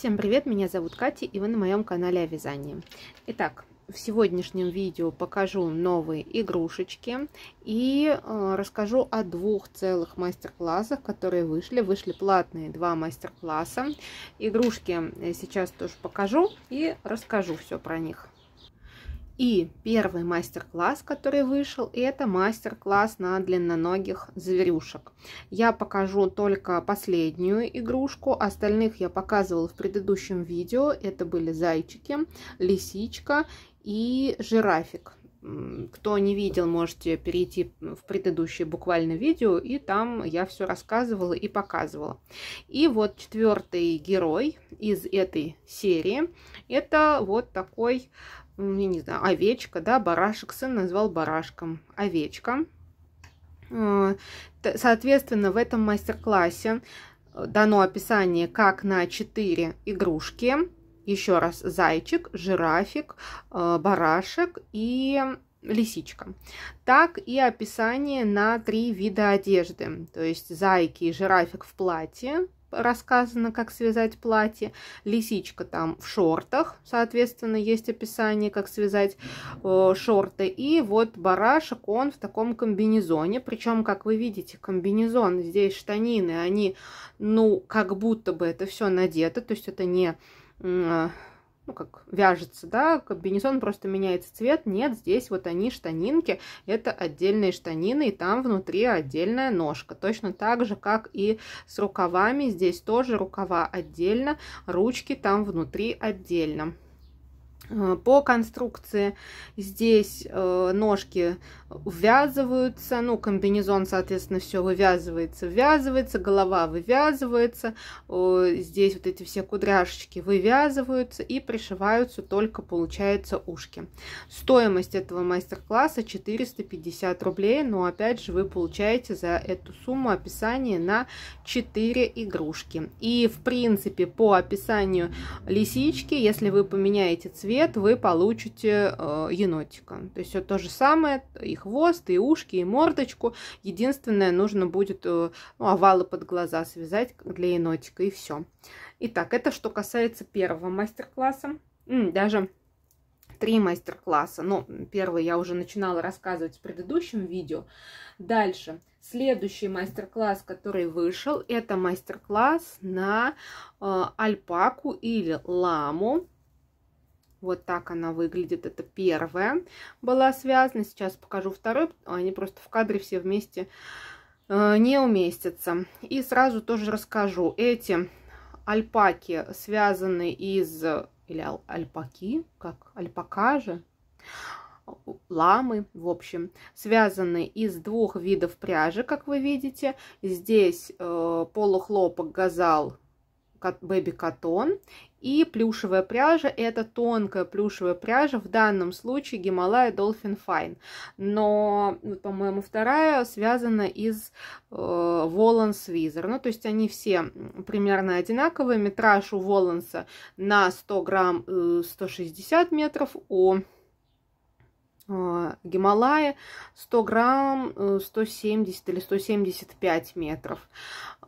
Всем привет, меня зовут Катя и вы на моем канале о вязании. Итак, в сегодняшнем видео покажу новые игрушечки и э, расскажу о двух целых мастер-классах, которые вышли. Вышли платные два мастер-класса. Игрушки э, сейчас тоже покажу и расскажу все про них. И первый мастер-класс, который вышел, это мастер-класс на длинноногих зверюшек. Я покажу только последнюю игрушку, остальных я показывала в предыдущем видео. Это были зайчики, лисичка и жирафик. Кто не видел, можете перейти в предыдущее буквально видео, и там я все рассказывала и показывала. И вот четвертый герой из этой серии, это вот такой я не знаю, овечка, да, барашек, сын назвал барашком, овечка. А, соответственно, в этом мастер-классе э, дано описание, как на 4 игрушки, еще раз, зайчик, жирафик, э, барашек и лисичка. Так и описание на три вида одежды, то есть зайки и жирафик в платье, рассказано, как связать платье. Лисичка там в шортах, соответственно, есть описание, как связать э, шорты. И вот барашек, он в таком комбинезоне. Причем, как вы видите, комбинезон, здесь штанины, они, ну, как будто бы это все надето, то есть это не ну, как вяжется, да, комбинезон просто меняется цвет. Нет, здесь вот они, штанинки, это отдельные штанины, и там внутри отдельная ножка. Точно так же, как и с рукавами, здесь тоже рукава отдельно, ручки там внутри отдельно. Э, по конструкции здесь э, ножки ввязываются, ну, комбинезон, соответственно, все вывязывается, ввязывается, голова вывязывается, здесь вот эти все кудряшечки вывязываются и пришиваются только, получается, ушки. Стоимость этого мастер-класса 450 рублей, но, опять же, вы получаете за эту сумму описание на 4 игрушки. И, в принципе, по описанию лисички, если вы поменяете цвет, вы получите э, енотика. То есть все то же самое, их хвост, и ушки, и мордочку. Единственное, нужно будет э, ну, овалы под глаза связать для енотика, и все. Итак, это что касается первого мастер-класса. Даже три мастер-класса. Но ну, первый я уже начинала рассказывать в предыдущем видео. Дальше. Следующий мастер-класс, который вышел, это мастер-класс на э, альпаку или ламу. Вот так она выглядит. Это первая была связана. Сейчас покажу вторую. Они просто в кадре все вместе э, не уместятся. И сразу тоже расскажу. Эти альпаки связаны из... Или альпаки? Как? Альпака же? ламы, в общем, связаны из двух видов пряжи, как вы видите. Здесь э, полухлопок газал бэби-катон и плюшевая пряжа – это тонкая плюшевая пряжа, в данном случае Гималая Dolphin Fine. Но, ну, по-моему, вторая связана из э, Волан Свизер. Ну, то есть они все примерно одинаковые. Метраж у Воланса на 100 грамм э, 160 метров, у э, Гималая 100 грамм 170 э, или 175 метров.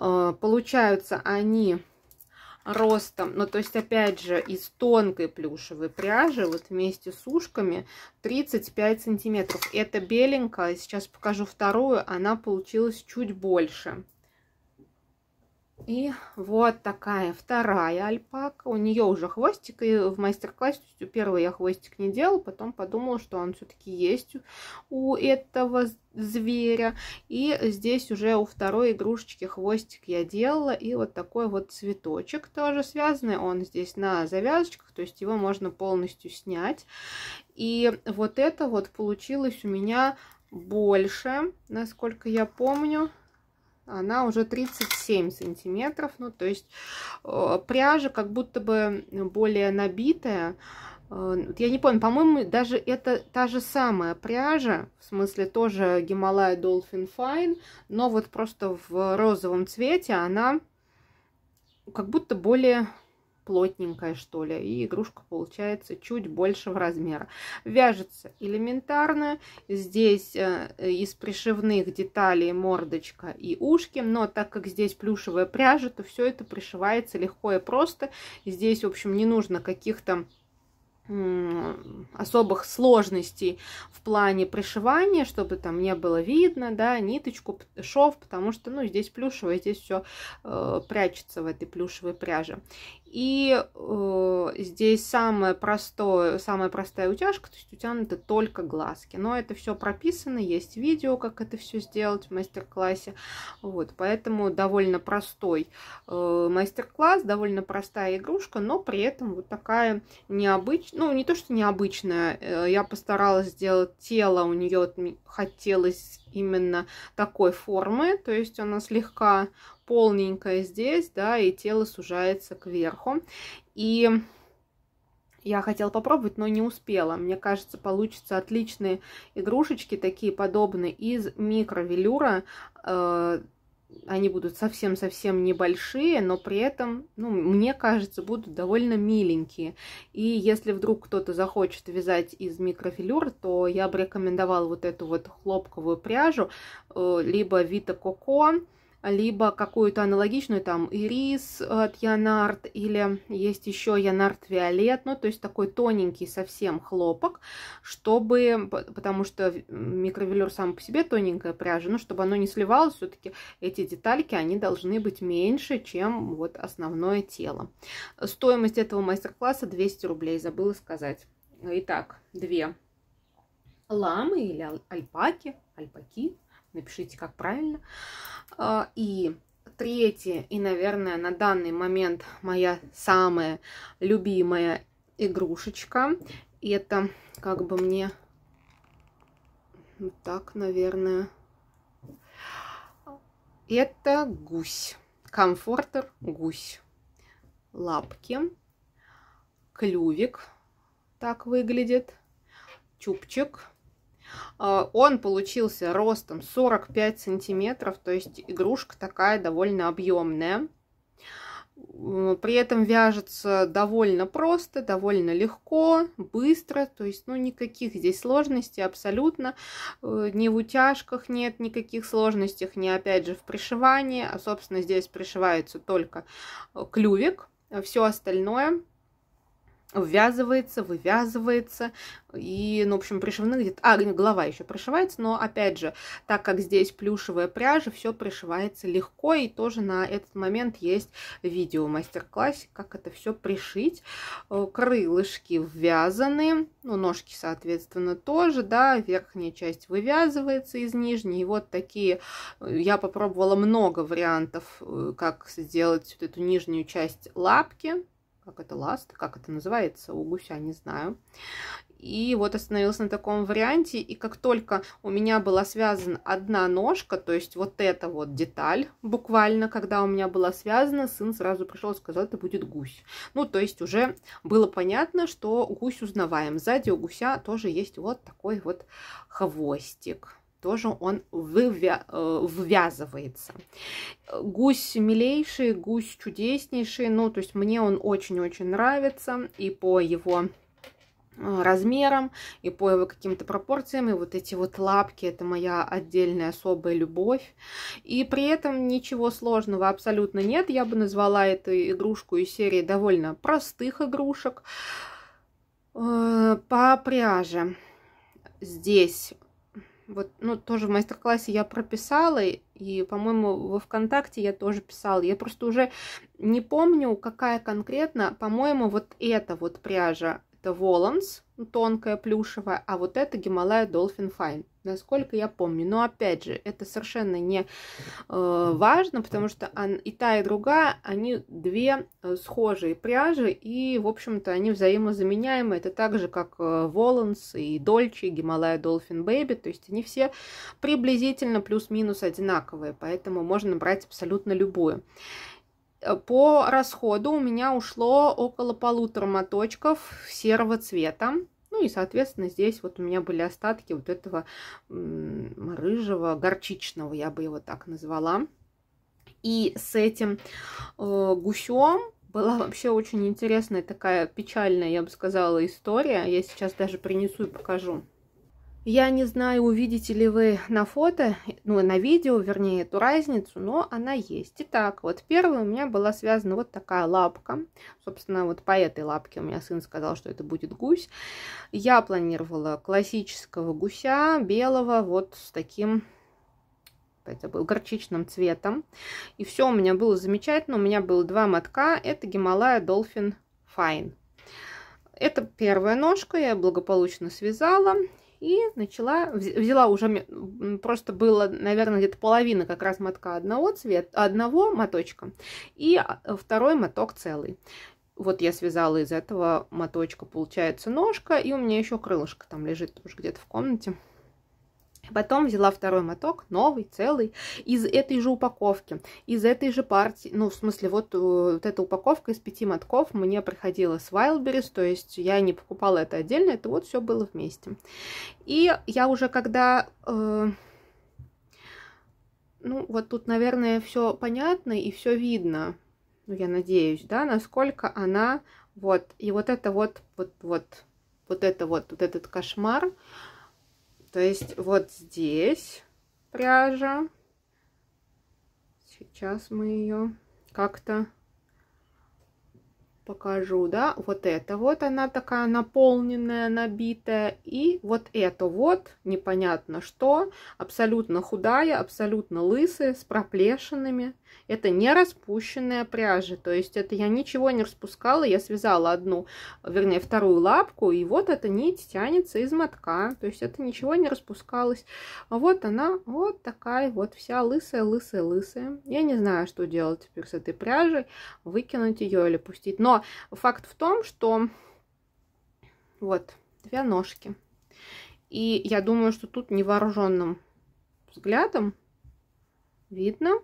Э, получаются они ростом. Ну, то есть, опять же, из тонкой плюшевой пряжи, вот вместе с ушками, 35 сантиметров. Это беленькая, сейчас покажу вторую, она получилась чуть больше. И вот такая вторая альпака. У нее уже хвостик, и в мастер-классе у первой я хвостик не делала, потом подумала, что он все-таки есть у этого зверя. И здесь уже у второй игрушечки хвостик я делала, и вот такой вот цветочек тоже связанный. Он здесь на завязочках, то есть его можно полностью снять. И вот это вот получилось у меня больше, насколько я помню она уже 37 сантиметров, ну то есть э, пряжа как будто бы более набитая. Э, я не помню, по-моему, даже это та же самая пряжа, в смысле тоже Гималая Dolphin Fine, но вот просто в розовом цвете она как будто более плотненькая, что ли, и игрушка получается чуть больше в размера. Вяжется элементарно, здесь э, из пришивных деталей мордочка и ушки, но так как здесь плюшевая пряжа, то все это пришивается легко и просто. Здесь, в общем, не нужно каких-то особых сложностей в плане пришивания, чтобы там не было видно, да, ниточку, шов, потому что, ну, здесь плюшево, здесь все э, прячется в этой плюшевой пряже. И э, здесь самое простое, самая простая утяжка, то есть утянуты только глазки. Но это все прописано, есть видео, как это все сделать в мастер-классе. Вот, поэтому довольно простой э, мастер-класс, довольно простая игрушка, но при этом вот такая необычная ну, не то, что необычная. Э, я постаралась сделать тело, у нее хотелось именно такой формы, то есть она слегка полненькая здесь, да, и тело сужается кверху. И я хотела попробовать, но не успела. Мне кажется, получится отличные игрушечки, такие подобные, из микровелюра, э они будут совсем-совсем небольшие, но при этом, ну, мне кажется, будут довольно миленькие. И если вдруг кто-то захочет вязать из микрофилюр, то я бы рекомендовала вот эту вот хлопковую пряжу, э, либо вита Coco, либо какую-то аналогичную, там, ирис э, от Янард, или есть еще Янард Виолет, ну, то есть такой тоненький совсем хлопок, чтобы, потому что микровелюр сам по себе тоненькая пряжа, ну, чтобы оно не сливалось, все-таки эти детальки, они должны быть меньше, чем вот основное тело. Стоимость этого мастер-класса 200 рублей, забыла сказать. Итак, две ламы или альпаки, альпаки – напишите, как правильно. А, и третье, и, наверное, на данный момент моя самая любимая игрушечка. Это как бы мне вот так, наверное. Это гусь. Комфортер гусь. Лапки. Клювик. Так выглядит. Чупчик. А, он получился ростом 45 сантиметров, то есть игрушка такая довольно объемная. При этом вяжется довольно просто, довольно легко, быстро, то есть, ну, никаких здесь сложностей абсолютно, э, ни в утяжках нет никаких сложностей, ни, опять же, в пришивании, а, собственно, здесь пришивается только э, клювик, а все остальное ввязывается, вывязывается, и, ну, в общем, пришиваны где-то... А, голова еще пришивается, но, опять же, так как здесь плюшевая пряжа, все пришивается легко, и тоже на этот момент есть видео мастер-классе, как это все пришить. Э, крылышки ввязаны, ну, ножки, соответственно, тоже, да, верхняя часть вывязывается из нижней, и вот такие... Э, я попробовала много вариантов, э, как сделать вот эту нижнюю часть лапки, как это ласт, как это называется у гуся, не знаю. И вот остановилась на таком варианте, и как только у меня была связана одна ножка, то есть вот эта вот деталь, буквально, когда у меня была связана, сын сразу пришел и сказал, это будет гусь. Ну, то есть уже было понятно, что гусь узнаваем. Сзади у гуся тоже есть вот такой вот хвостик тоже он вывя... Э, ввязывается. Гусь милейший, гусь чудеснейший, ну, то есть мне он очень-очень нравится, и по его э, размером и по его каким-то пропорциям и вот эти вот лапки это моя отдельная особая любовь и при этом ничего сложного абсолютно нет я бы назвала эту игрушку из серии довольно простых игрушек э, по пряже здесь вот, ну, тоже в мастер-классе я прописала, и, по-моему, во ВКонтакте я тоже писала. Я просто уже не помню, какая конкретно, по-моему, вот эта вот пряжа это Воланс, тонкая, плюшевая, а вот это Гималая Долфин Файн. насколько я помню. Но опять же, это совершенно не э, важно, потому что он, и та, и другая, они две э, схожие пряжи, и, в общем-то, они взаимозаменяемы. Это так же, как э, Воланс и Дольче, и Гималая Dolphin Baby, то есть они все приблизительно плюс-минус одинаковые, поэтому можно брать абсолютно любую. Э, по расходу у меня ушло около полутора моточков серого цвета. Ну и, соответственно, здесь вот у меня были остатки вот этого рыжего, горчичного, я бы его так назвала. И с этим э, гусем была вообще очень интересная такая печальная, я бы сказала, история. Я сейчас даже принесу и покажу. Я не знаю, увидите ли вы на фото, ну, на видео, вернее, эту разницу, но она есть. Итак, вот первая у меня была связана вот такая лапка. Собственно, вот по этой лапке у меня сын сказал, что это будет гусь. Я планировала классического гуся, белого, вот с таким это был горчичным цветом. И все у меня было замечательно. У меня было два мотка. Это Гималая Долфин Файн. Это первая ножка, я благополучно связала и начала, взяла уже, просто было, наверное, где-то половина как раз мотка одного цвета, одного моточка, и а, второй моток целый. Вот я связала из этого моточка, получается, ножка, и у меня еще крылышко там лежит уже где-то в комнате. Потом взяла второй моток, новый, целый, из этой же упаковки, из этой же партии, ну, в смысле, вот, э, вот эта упаковка из пяти мотков мне приходила с Wildberries, то есть я не покупала это отдельно, это вот все было вместе. И я уже когда... Э, ну, вот тут, наверное, все понятно и все видно, ну, я надеюсь, да, насколько она... Вот, и вот это вот, вот, вот, вот это вот, вот этот кошмар, то есть вот здесь пряжа. Сейчас мы ее как-то покажу, да, вот это вот она такая наполненная, набитая, и вот это вот, непонятно что, абсолютно худая, абсолютно лысая, с проплешинами. Это не распущенная пряжа, то есть это я ничего не распускала, я связала одну, вернее, вторую лапку, и вот эта нить тянется из мотка, то есть это ничего не распускалось. А вот она вот такая вот вся лысая, лысая, лысая. Я не знаю, что делать теперь с этой пряжей, выкинуть ее или пустить. Но факт в том, что вот две ножки. И я думаю, что тут невооруженным взглядом видно,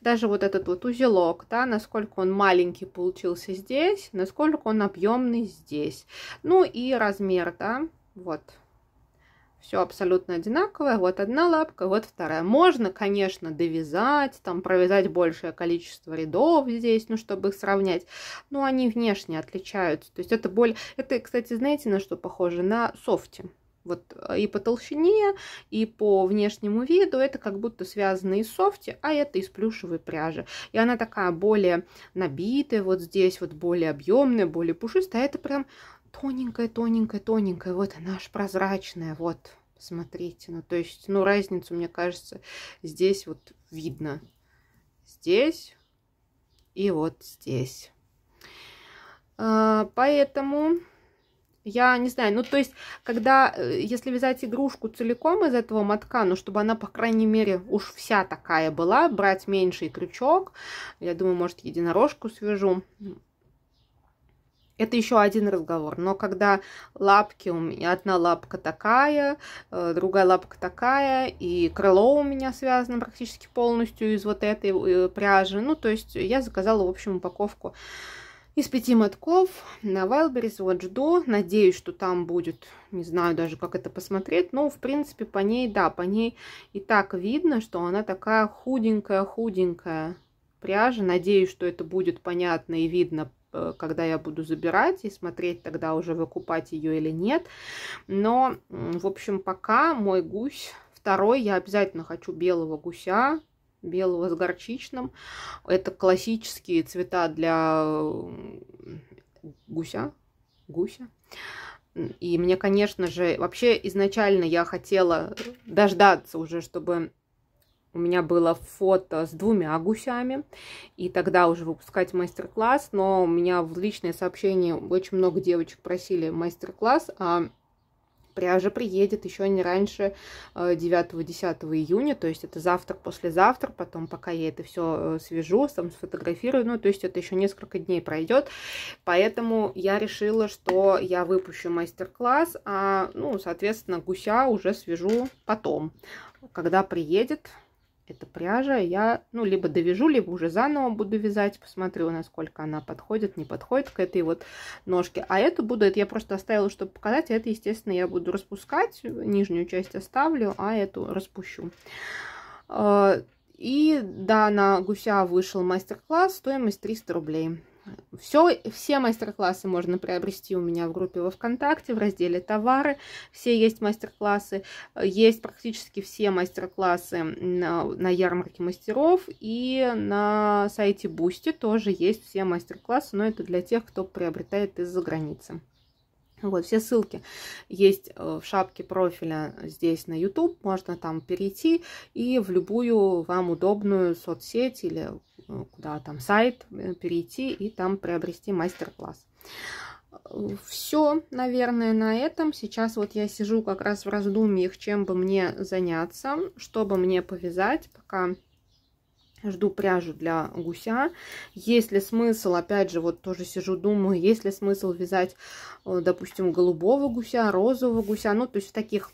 даже вот этот вот узелок, да, насколько он маленький получился здесь, насколько он объемный здесь. Ну и размер, да, вот все абсолютно одинаковое, вот одна лапка, вот вторая. Можно, конечно, довязать, там провязать большее количество рядов здесь, ну, чтобы их сравнять, но они внешне отличаются. То есть это более это, кстати, знаете, на что похоже? На софте. Вот э, и по толщине, и по внешнему виду это как будто связано из софти, а это из плюшевой пряжи. И она такая более набитая, вот здесь вот более объемная, более пушистая. А это прям тоненькая, тоненькая, тоненькая. Вот она аж прозрачная, вот, смотрите. Ну, то есть, ну, разницу, мне кажется, здесь вот видно. Здесь и вот здесь. А, поэтому... Я не знаю, ну то есть, когда, э, если вязать игрушку целиком из этого мотка, ну чтобы она, по крайней мере, уж вся такая была, брать меньший крючок, я думаю, может, единорожку свяжу, это еще один разговор. Но когда лапки у меня, одна лапка такая, э, другая лапка такая, и крыло у меня связано практически полностью из вот этой э, пряжи. Ну, то есть я заказала, в общем, упаковку из пяти мотков на Wildberries. Вот жду. Надеюсь, что там будет, не знаю даже, как это посмотреть. Но, в принципе, по ней, да, по ней и так видно, что она такая худенькая-худенькая пряжа. Надеюсь, что это будет понятно и видно Э, когда я буду забирать и смотреть тогда уже выкупать ее или нет. Но, в общем, пока мой гусь второй, я обязательно хочу белого гуся, белого с горчичным. Это классические цвета для гуся, гуся. И мне, конечно же, вообще изначально я хотела дождаться уже, чтобы у меня было фото с двумя гусями, и тогда уже выпускать мастер-класс, но у меня в личные сообщения очень много девочек просили мастер-класс, а пряжа приедет еще не раньше 9-10 э, июня, то есть это завтра, послезавтра, потом пока я это все э, свяжу, сам сфотографирую, ну, то есть это еще несколько дней пройдет, поэтому я решила, что я выпущу мастер-класс, а, ну, соответственно, гуся уже свяжу потом, когда приедет, эта пряжа. Я, ну, либо довяжу, либо уже заново буду вязать. Посмотрю, насколько она подходит, не подходит к этой вот ножке. А эту буду, это я просто оставила, чтобы показать. А это, естественно, я буду распускать. Нижнюю часть оставлю, а эту распущу. А, и да, на гуся вышел мастер-класс, стоимость 300 рублей. Все, все мастер-классы можно приобрести у меня в группе во ВКонтакте, в разделе «Товары». Все есть мастер-классы. Есть практически все мастер-классы на, на ярмарке мастеров. И на сайте Бусти тоже есть все мастер-классы, но это для тех, кто приобретает из-за границы. Вот, все ссылки есть э, в шапке профиля здесь на YouTube, можно там перейти и в любую вам удобную соцсеть или куда там сайт, э, перейти и там приобрести мастер-класс. Все, наверное, на этом. Сейчас вот я сижу как раз в раздумьях, чем бы мне заняться, чтобы мне повязать, пока жду пряжу для гуся. Есть ли смысл, опять же, вот тоже сижу, думаю, есть ли смысл вязать, э, допустим, голубого гуся, розового гуся, ну, то есть в таких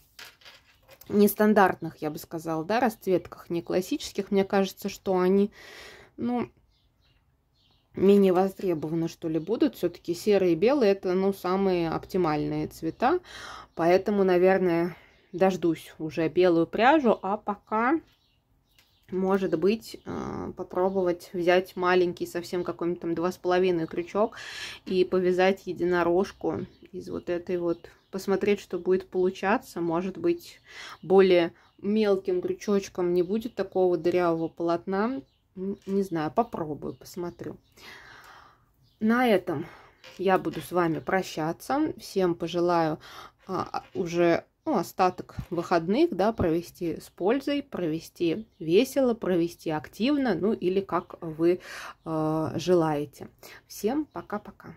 нестандартных, я бы сказала, да, расцветках, не классических. Мне кажется, что они ну, менее востребованы, что ли, будут. Все-таки серые и белые – это, ну, самые оптимальные цвета. Поэтому, наверное, дождусь уже белую пряжу. А пока, может быть, э, попробовать взять маленький, совсем какой-нибудь там два с половиной крючок и повязать единорожку из вот этой вот. Посмотреть, что будет получаться. Может быть, более мелким крючочком не будет такого дырявого полотна, не знаю, попробую, посмотрю. На этом я буду с вами прощаться. Всем пожелаю а, уже ну, остаток выходных, да, провести с пользой, провести весело, провести активно, ну или как вы э, желаете. Всем пока-пока.